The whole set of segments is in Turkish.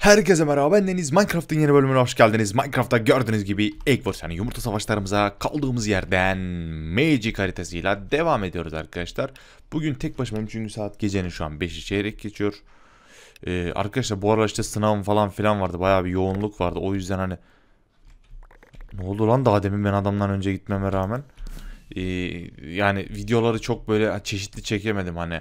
Herkese merhaba ben Deniz. Minecraft'ın yeni bölümüne hoş geldiniz. Minecraft'ta gördüğünüz gibi Eggwars yani yumurta savaşlarımıza kaldığımız yerden Magic haritasıyla devam ediyoruz arkadaşlar. Bugün tek başımayım çünkü saat gecenin şu an 5'i çeyrek geçiyor. Ee, arkadaşlar bu arada işte sınav falan filan vardı. Bayağı bir yoğunluk vardı. O yüzden hani ne oldu lan daha demin ben adamdan önce gitmeme rağmen. Ee, yani videoları çok böyle çeşitli çekemedim hani.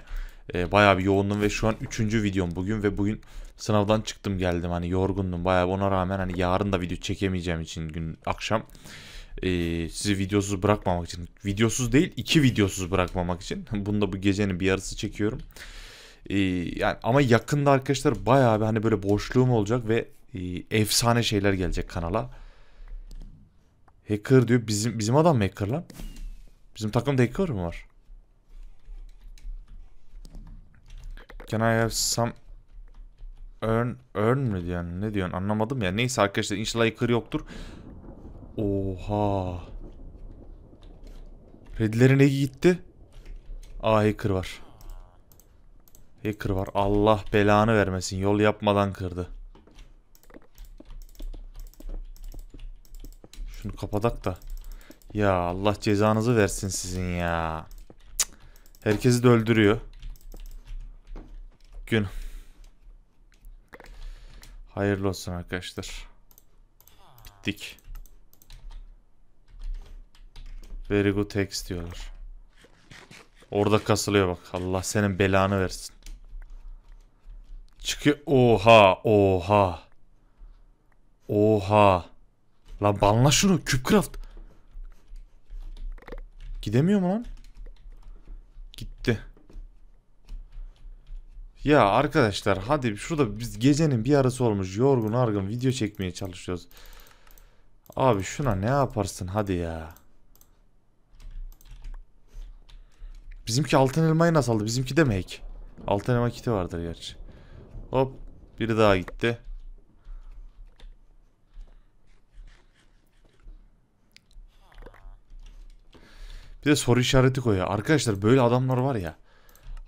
Ee, bayağı bir yoğundum ve şu an 3. videom bugün ve bugün Sınavdan çıktım geldim hani yorgundum bayağı ona rağmen hani yarın da video çekemeyeceğim için gün akşam e, sizi videosuz bırakmamak için. Videosuz değil iki videosuz bırakmamak için. Bunu da bu gecenin bir yarısı çekiyorum. E, yani Ama yakında arkadaşlar bayağı bir hani böyle boşluğum olacak ve e, efsane şeyler gelecek kanala. Hacker diyor. Bizim, bizim adam mı hacker lan? Bizim takımda hacker mı var? Can I have some Earn, earn mi diyorsun? Ne diyorsun? Anlamadım ya. Neyse arkadaşlar inşallah yıkır yoktur. Oha. Redlerin egi gitti. Aa hacker var. Hacker var. Allah belanı vermesin. Yol yapmadan kırdı. Şunu kapatak da. Ya Allah cezanızı versin sizin ya. Cık. Herkesi de öldürüyor. Gün. Hayırlı olsun arkadaşlar. Bittik. Very good text diyorlar. Orada kasılıyor bak. Allah senin belanı versin. Çıkıyor. Oha. Oha. Oha. Lan banla şunu. Cubecraft. Gidemiyor mu lan? Ya arkadaşlar hadi şurada biz gecenin bir arası olmuş yorgun argın video çekmeye çalışıyoruz. Abi şuna ne yaparsın hadi ya. Bizimki altın elmayı nasıl aldı? Bizimki demek. Altın elma kiti vardır gerçi. Hop biri daha gitti. Bir de soru işareti koyuyor. Arkadaşlar böyle adamlar var ya.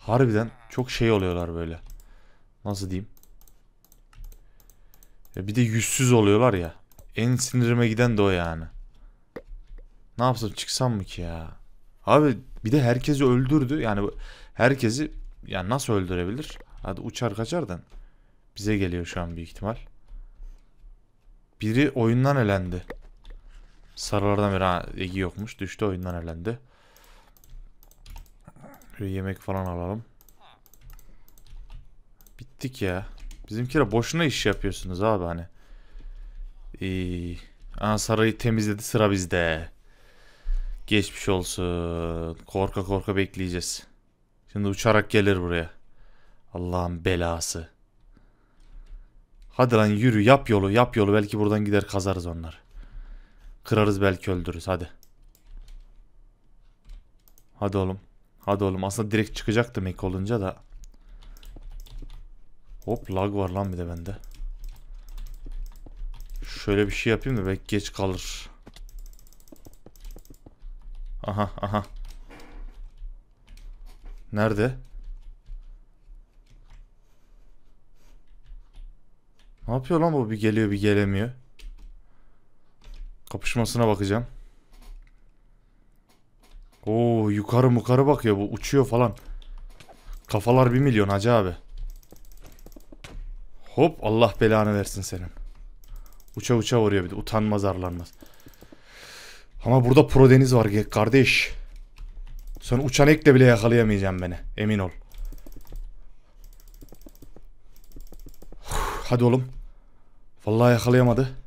Harbiden çok şey oluyorlar böyle. Nasıl diyeyim? Ya bir de yüzsüz oluyorlar ya. En sinirime giden de o yani. Ne yapsam çıksam mı ki ya? Abi bir de herkesi öldürdü. Yani herkesi yani nasıl öldürebilir? Hadi uçar kaçar kaçardan. Bize geliyor şu an büyük ihtimal. Biri oyundan elendi. Sarılardan biri ha, Egi yokmuş. Düştü oyundan elendi. Şöyle yemek falan alalım. Bittik ya. Bizimkiler boşuna iş yapıyorsunuz abi hani. İyi. Aa, sarayı temizledi sıra bizde. Geçmiş olsun. Korka korka bekleyeceğiz. Şimdi uçarak gelir buraya. Allah'ın belası. Hadi lan yürü yap yolu yap yolu. Belki buradan gider kazarız onlar. Kırarız belki öldürürüz hadi. Hadi oğlum. Hadi oğlum aslında direkt çıkacaktı Mac olunca da. Hop lag var lan bir de bende. Şöyle bir şey yapayım da belki geç kalır. Aha aha. Nerede? Ne yapıyor lan bu? Bir geliyor bir gelemiyor. Kapışmasına bakacağım. Oo yukarı mukarı bakıyor bu uçuyor falan. Kafalar bir milyon hacı abi. Hop Allah belanı versin senin. Uça uça vuruyor bir de utanmaz arlanmaz. Ama burada pro deniz var kardeş. Sen uçan ekle bile yakalayamayacaksın beni. Emin ol. Hadi oğlum. Vallahi yakalayamadı.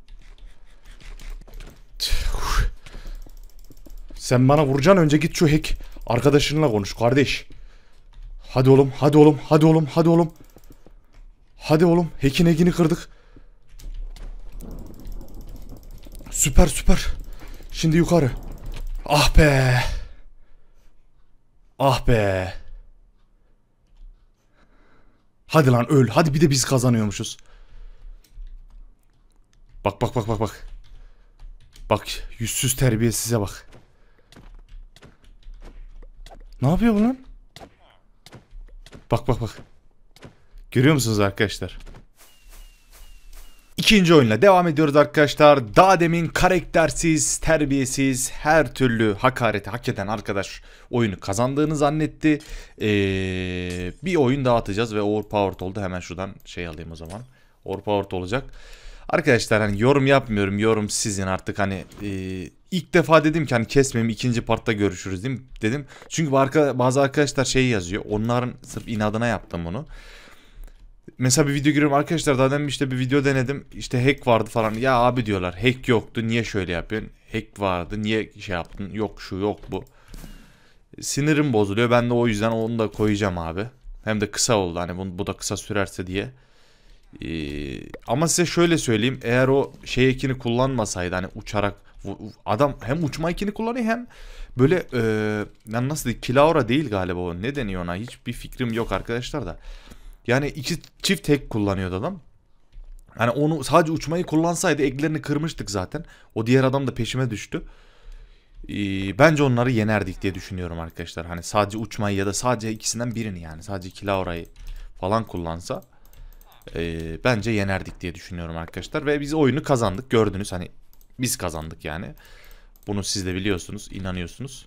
Sen bana vuracaksın önce git şu hek arkadaşınla konuş kardeş. Hadi oğlum, hadi oğlum, hadi oğlum, hadi oğlum. Hadi oğlum, Hekin hack'ini kırdık. Süper süper. Şimdi yukarı. Ah be. Ah be. Hadi lan öl. Hadi bir de biz kazanıyormuşuz. Bak bak bak bak bak. Bak yüzsüz terbiyesize bak. Ne yapıyor bu lan? Bak bak bak. Görüyor musunuz arkadaşlar? İkinci oyunla devam ediyoruz arkadaşlar. Daha demin karaktersiz, terbiyesiz, her türlü hakareti hak eden arkadaş oyunu kazandığını zannetti. Ee, bir oyun daha atacağız ve overpowered oldu. Hemen şuradan şey alayım o zaman. Overpowered olacak. Arkadaşlar hani yorum yapmıyorum. Yorum sizin artık hani... E, ilk defa dedim ki hani kesmeyeyim ikinci partta görüşürüz dedim. dedim. Çünkü bazı arkadaşlar şey yazıyor. Onların sırf inadına yaptım bunu. Mesela bir video giriyorum arkadaşlar daha demin işte bir video denedim. İşte hack vardı falan. Ya abi diyorlar hack yoktu niye şöyle yapıyorsun? Hack vardı niye şey yaptın? Yok şu yok bu. Sinirim bozuluyor. Ben de o yüzden onu da koyacağım abi. Hem de kısa oldu hani bu, bu da kısa sürerse diye. Ee, ama size şöyle söyleyeyim. Eğer o şey ekini kullanmasaydı hani uçarak Adam hem uçma ikini kullanıyor hem böyle e, nasıl diyeyim kilaura değil galiba o. Ne deniyor ona bir fikrim yok arkadaşlar da. Yani iki çift tek kullanıyordu adam. Hani onu sadece uçmayı kullansaydı eklerini kırmıştık zaten. O diğer adam da peşime düştü. Ee, bence onları yenerdik diye düşünüyorum arkadaşlar. Hani sadece uçmayı ya da sadece ikisinden birini yani. Sadece Kilaura'yı falan kullansa. E, bence yenerdik diye düşünüyorum arkadaşlar. Ve biz oyunu kazandık gördünüz. Hani biz kazandık yani. Bunu siz de biliyorsunuz, inanıyorsunuz.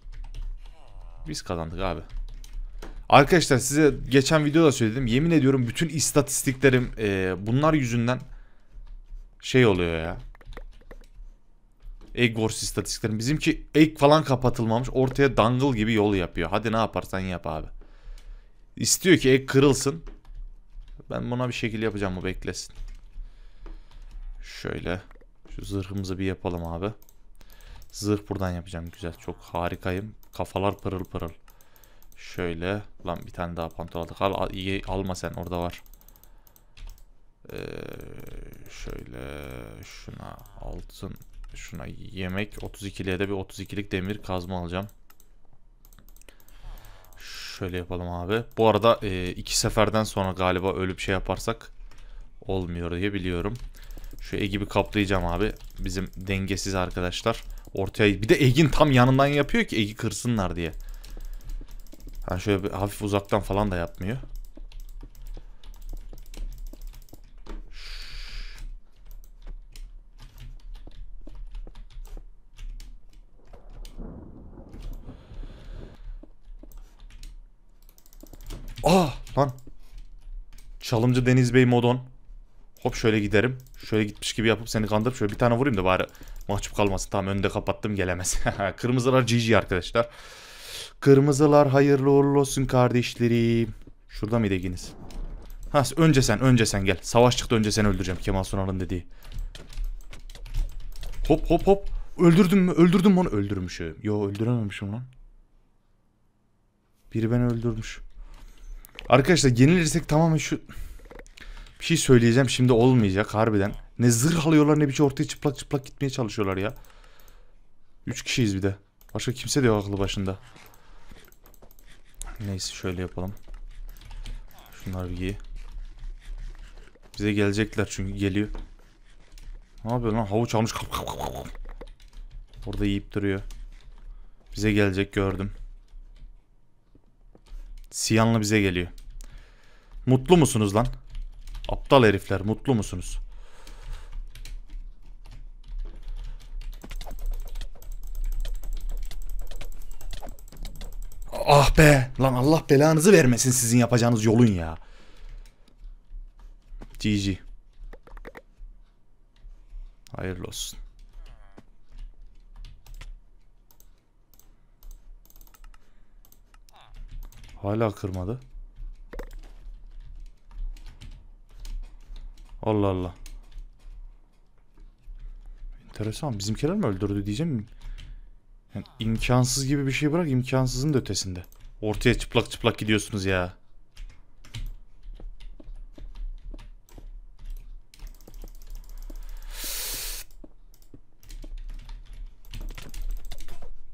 Biz kazandık abi. Arkadaşlar size geçen videoda söyledim. Yemin ediyorum bütün istatistiklerim e, bunlar yüzünden şey oluyor ya. Egg Wars istatistiklerim. Bizimki egg falan kapatılmamış. Ortaya dangle gibi yol yapıyor. Hadi ne yaparsan yap abi. İstiyor ki egg kırılsın. Ben buna bir şekil yapacağım bu beklesin. Şöyle. Şu zırhımızı bir yapalım abi. Zırh buradan yapacağım. Güzel. Çok harikayım. Kafalar pırıl pırıl. Şöyle. Lan bir tane daha pantolon Al, al alma sen. Orada var. Ee, şöyle. Şuna altın. Şuna yemek. 32'liye de bir 32'lik demir kazma alacağım. Şöyle yapalım abi. Bu arada e, iki seferden sonra galiba ölüp şey yaparsak olmuyor diye biliyorum. Şu Egip'i kaplayacağım abi. Bizim dengesiz arkadaşlar. Ortaya bir de Egin tam yanından yapıyor ki Egi kırsınlar diye. Ha şöyle bir hafif uzaktan falan da yapmıyor. Ah lan. Çalımcı Deniz Bey Modon. Hop şöyle giderim. Şöyle gitmiş gibi yapıp seni kandırıp şöyle bir tane vurayım da bari mahcup kalmasın. Tamam önde kapattım gelemez. Kırmızılar GG arkadaşlar. Kırmızılar hayırlı uğurlu olsun kardeşlerim. Şurada mıydı ikiniz? Ha önce sen önce sen gel. Savaş çıktı önce seni öldüreceğim Kemal Sunal'ın dediği. Hop hop hop. Öldürdüm mü? Öldürdüm mü onu? Öldürmüşüm. Yo öldürememişim lan. Biri beni öldürmüş. Arkadaşlar yenilirsek tamamen şu bir şey söyleyeceğim şimdi olmayacak harbiden. Ne zırh alıyorlar ne bir şey ortaya çıplak çıplak gitmeye çalışıyorlar ya. Üç kişiyiz bir de. Başka kimse de yok aklı başında. Neyse şöyle yapalım. Şunlar bir giy. Bize gelecekler çünkü geliyor. Ne yapıyor lan? Havuç almış. Kap, Orada yiyip duruyor. Bize gelecek gördüm. Siyanlı bize geliyor. Mutlu musunuz lan? Aptal herifler mutlu musunuz? Ah be. Lan Allah belanızı vermesin sizin yapacağınız yolun ya. GG. Hayırlı olsun. Hala kırmadı. Allah Allah. Enteresan. Bizimkiler mi öldürdü diyeceğim. mi? Yani imkansız gibi bir şey bırak imkansızın da ötesinde. Ortaya çıplak çıplak gidiyorsunuz ya.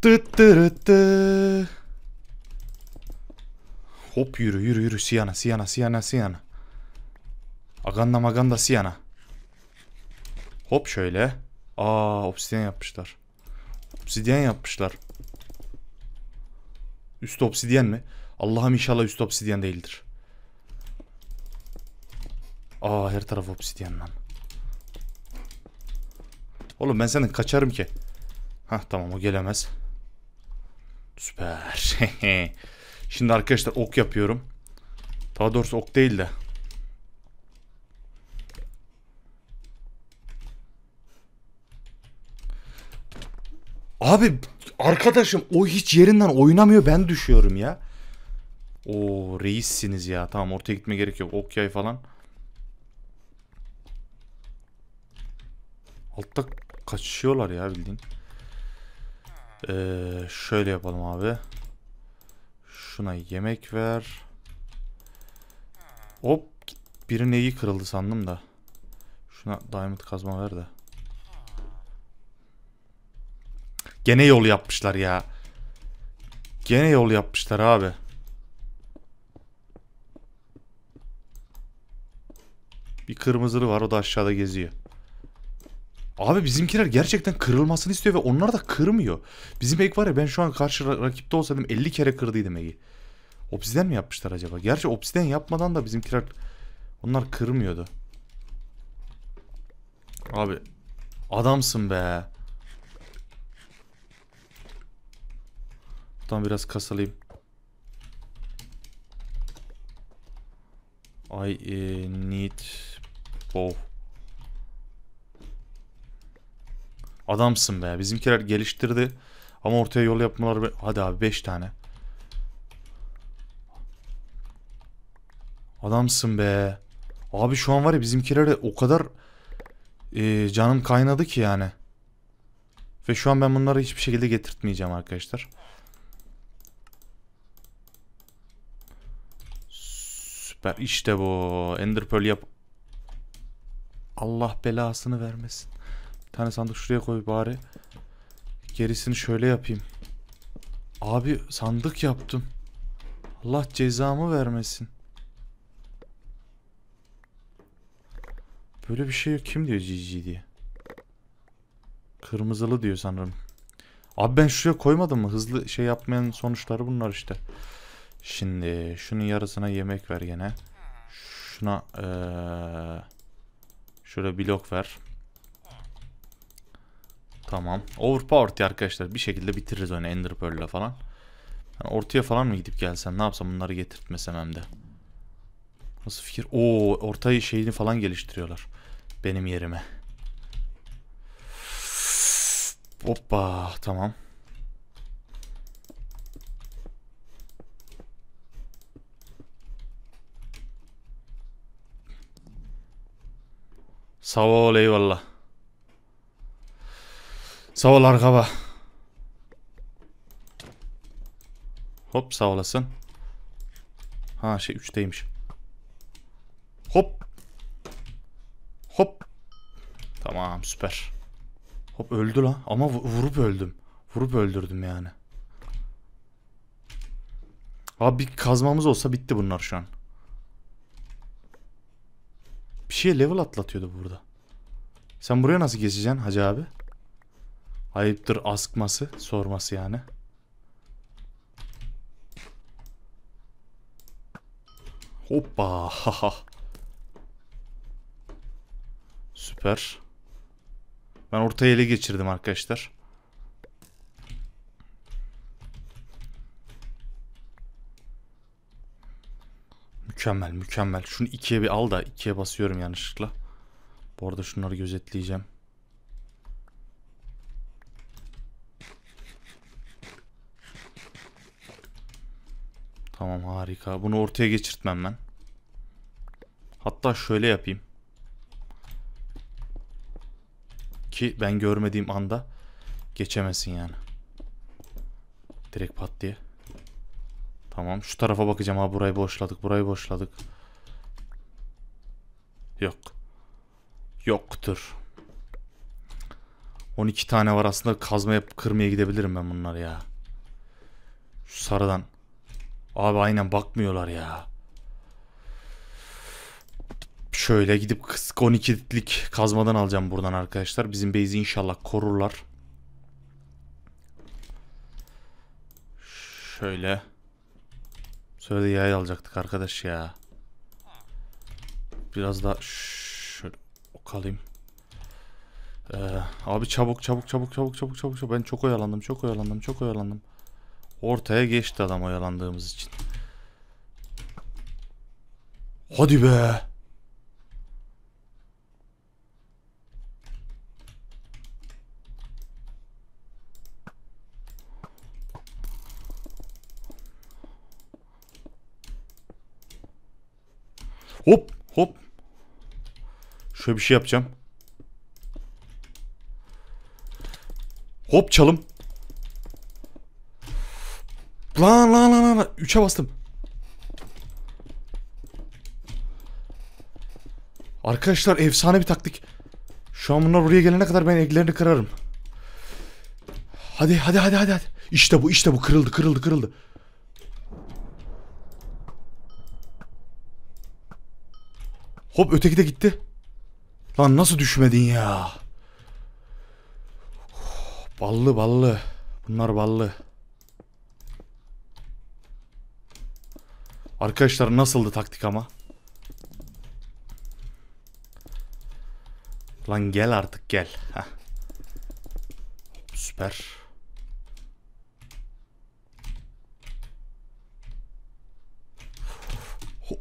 Tıt tırıt tı. Hop yürü yürü yürü Siyana Siyana Siyana Siyana. Aganda maganda siyana. Hop şöyle. Aa obsidyen yapmışlar. Obsidyen yapmışlar. Üst obsidyen mi? Allah'ım inşallah üst obsidyen değildir. Aa her taraf obsidyen lan. Oğlum ben senden kaçarım ki. Hah tamam o gelemez. Süper. Şimdi arkadaşlar ok yapıyorum. Daha doğrusu ok değil de Abi arkadaşım o hiç yerinden oynamıyor ben düşüyorum ya. O reissiniz ya. Tamam ortaya gitme gerek yok. Ok yay falan. Altta kaçışıyorlar ya bildiğin. Ee, şöyle yapalım abi. Şuna yemek ver. Hop. Birinin neyi kırıldı sandım da. Şuna diamond kazma ver de. Gene yol yapmışlar ya. Gene yol yapmışlar abi. Bir kırmızılı var o da aşağıda geziyor. Abi bizimkiler gerçekten kırılmasını istiyor ve onlar da kırmıyor. Bizim ek var ya ben şu an karşı rakipte olsaydım 50 kere kırdıydım Egi. Obsiden mi yapmışlar acaba? Gerçi obsiden yapmadan da bizimkiler onlar kırmıyordu. Abi adamsın be. Buradan biraz kasalayım. I e, need bow. Adamsın be. Bizimkiler geliştirdi. Ama ortaya yol yapmaları... Hadi abi 5 tane. Adamsın be. Abi şu an var ya bizimkilere o kadar e, canım kaynadı ki yani. Ve şu an ben bunları hiçbir şekilde getirtmeyeceğim arkadaşlar. Ben işte bu. Ender Pearl yap. Allah belasını vermesin. Bir tane sandık şuraya koy bari. Gerisini şöyle yapayım. Abi sandık yaptım. Allah cezamı vermesin. Böyle bir şey yok. Kim diyor GG diye. Kırmızılı diyor sanırım. Abi ben şuraya koymadım mı? Hızlı şey yapmayan sonuçları bunlar işte. Şimdi şunun yarısına yemek ver yine. Şuna ee, şöyle blok ver. Tamam. Overpowered ya arkadaşlar. Bir şekilde bitiririz onu Ender Pearl'le falan. Yani ortaya falan mı gidip gelsen? Ne yapsam bunları getirtmesem hem de. Nasıl fikir? Oo ortayı şeyini falan geliştiriyorlar. Benim yerime. Hoppa tamam. Sağ ol eyvallah. Sağ ol arkaba. Hop sağ olasın. Ha şey 3'teymiş. Hop. Hop. Tamam süper. Hop öldü lan ama vurup öldüm. Vurup öldürdüm yani. Abi bir kazmamız olsa bitti bunlar şu an. Bir şeye level atlatıyordu burada. Sen buraya nasıl geçeceksin hacı abi? Ayıptır askması, sorması yani. Hoppa. Haha. Süper. Ben ortaya ele geçirdim arkadaşlar. Mükemmel mükemmel. Şunu ikiye bir al da ikiye basıyorum yanlışlıkla. Bu arada şunları gözetleyeceğim. Tamam harika. Bunu ortaya geçirtmem ben. Hatta şöyle yapayım. Ki ben görmediğim anda geçemesin yani. Direkt pat diye. Tamam şu tarafa bakacağım ha burayı boşladık burayı boşladık. Yok. Yoktur. 12 tane var aslında kazmaya kırmaya gidebilirim ben bunlar ya. Şu sarıdan. Abi aynen bakmıyorlar ya. Şöyle gidip 12'lik kazmadan alacağım buradan arkadaşlar. Bizim base'i inşallah korurlar. Şöyle. Söyledi yay alacaktık arkadaş ya. Biraz daha şöyle okalayım. Ee, abi çabuk çabuk çabuk çabuk çabuk çabuk çabuk. Ben çok oyalandım çok oyalandım çok oyalandım. Ortaya geçti adam oyalandığımız için. Hadi be. Hop hop. Şöyle bir şey yapacağım. Hop çalım. Lan lan lan lan. üç’e bastım. Arkadaşlar efsane bir taktik. Şu an bunlar buraya gelene kadar ben eglerini kırarım. Hadi hadi hadi hadi hadi. İşte bu işte bu kırıldı kırıldı kırıldı. Hop öteki de gitti. Lan nasıl düşmedin ya? ballı ballı. Bunlar ballı. Arkadaşlar nasıldı taktik ama? Lan gel artık gel. Heh. Süper.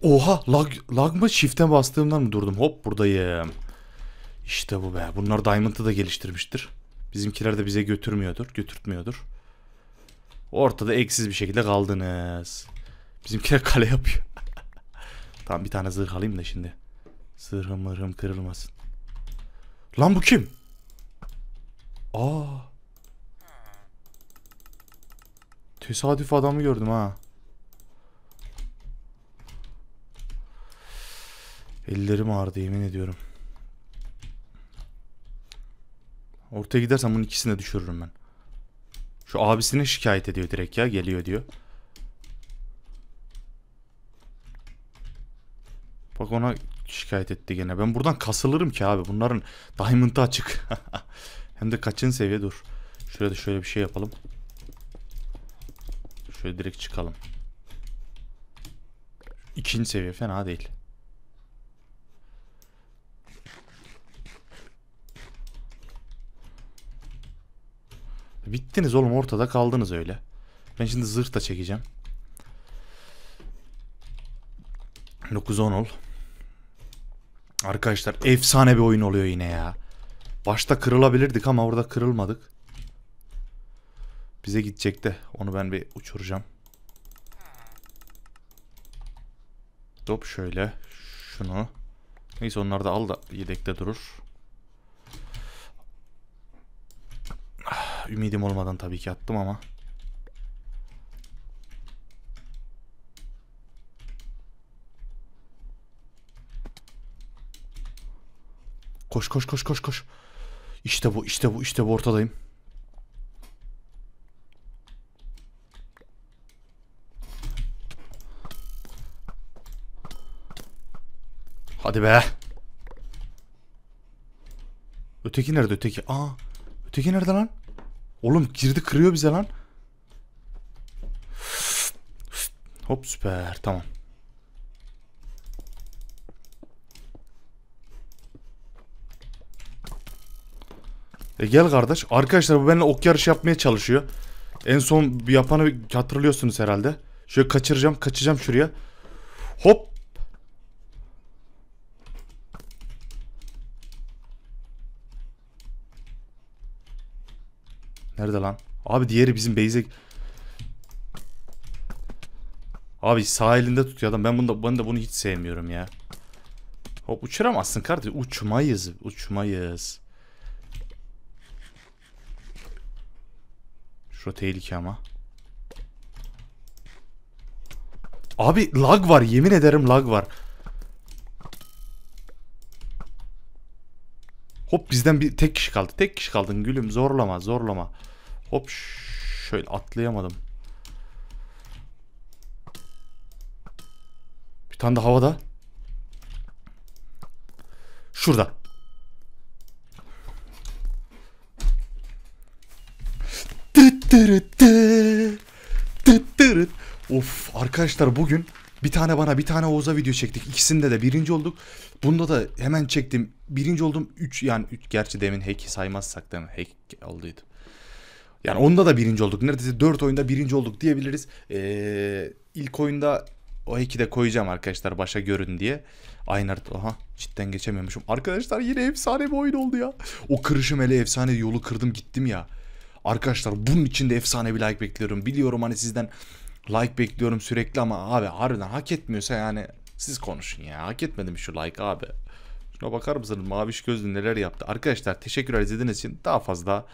Oha lag, lag mı? Shift'e bastığımdan mı durdum? Hop buradayım. İşte bu be. Bunlar Diamond'ı da geliştirmiştir. Bizimkiler de bize götürmüyordur. Götürtmüyordur. Ortada eksiz bir şekilde kaldınız. Bizimkiler kale yapıyor. tamam bir tane zırh alayım da şimdi. Zırhım mırhım kırılmasın. Lan bu kim? Aa. Tesadüf adamı gördüm ha. Ellerim ağrıdı yemin ediyorum. Ortaya gidersem bunun ikisini de düşürürüm ben. Şu abisine şikayet ediyor direkt ya. Geliyor diyor. Bak ona şikayet etti gene. Ben buradan kasılırım ki abi. Bunların diamond'ı açık. Hem de kaçın seviye dur. Şurada şöyle bir şey yapalım. Şöyle direkt çıkalım. İkinci seviye fena değil. Bittiniz oğlum ortada kaldınız öyle. Ben şimdi zırh da çekeceğim. 9-10 ol. Arkadaşlar efsane bir oyun oluyor yine ya. Başta kırılabilirdik ama orada kırılmadık. Bize gidecek de onu ben bir uçuracağım. Top şöyle. Şunu. Neyse onları da al da yedekte durur. ümidim olmadan tabii ki attım ama. Koş koş koş koş koş. İşte bu işte bu işte bu ortadayım. Hadi be. Öteki nerede öteki? Aa. Öteki nerede lan? Oğlum girdi kırıyor bize lan. Hop süper tamam. E gel kardeş. Arkadaşlar bu benimle ok yarışı yapmaya çalışıyor. En son yapanı hatırlıyorsunuz herhalde. Şöyle kaçıracağım. Kaçacağım şuraya. Hop. Nerede lan? Abi diğeri bizim base'e... Abi sahilinde tutuyor adam. Ben bunu da, ben de bunu hiç sevmiyorum ya. Hop uçuramazsın kardeşim. Uçmayız. Uçmayız. Şu tehlike ama. Abi lag var. Yemin ederim lag var. Hop bizden bir tek kişi kaldı. Tek kişi kaldın gülüm. Zorlama zorlama. Hop şöyle atlayamadım. Bir tane de havada. Şurada. Of arkadaşlar bugün bir tane bana bir tane Oğuz'a video çektik. İkisinde de birinci olduk. Bunda da hemen çektim. Birinci oldum üç yani 3 gerçi demin hack'i saymazsak değil mi? Hack olduydu. Yani onda da birinci olduk. Neredeyse dört oyunda birinci olduk diyebiliriz. Ee, ilk oyunda o iki de koyacağım arkadaşlar başa görün diye. Aynart aha cidden geçememişim. Arkadaşlar yine efsane bir oyun oldu ya. O kırışım hele efsane yolu kırdım gittim ya. Arkadaşlar bunun için de efsane bir like bekliyorum. Biliyorum hani sizden like bekliyorum sürekli ama abi harbiden hak etmiyorsa yani siz konuşun ya. Hak etmedim şu like abi. Şuna bakar mısınız maviş gözlü neler yaptı. Arkadaşlar teşekkürler izlediğiniz için daha fazla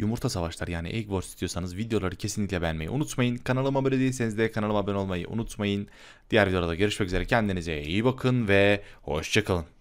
yumurta savaşları yani Egg Wars istiyorsanız videoları kesinlikle beğenmeyi unutmayın. Kanalıma abone değilseniz de kanalıma abone olmayı unutmayın. Diğer videolarda görüşmek üzere kendinize iyi bakın ve hoşçakalın.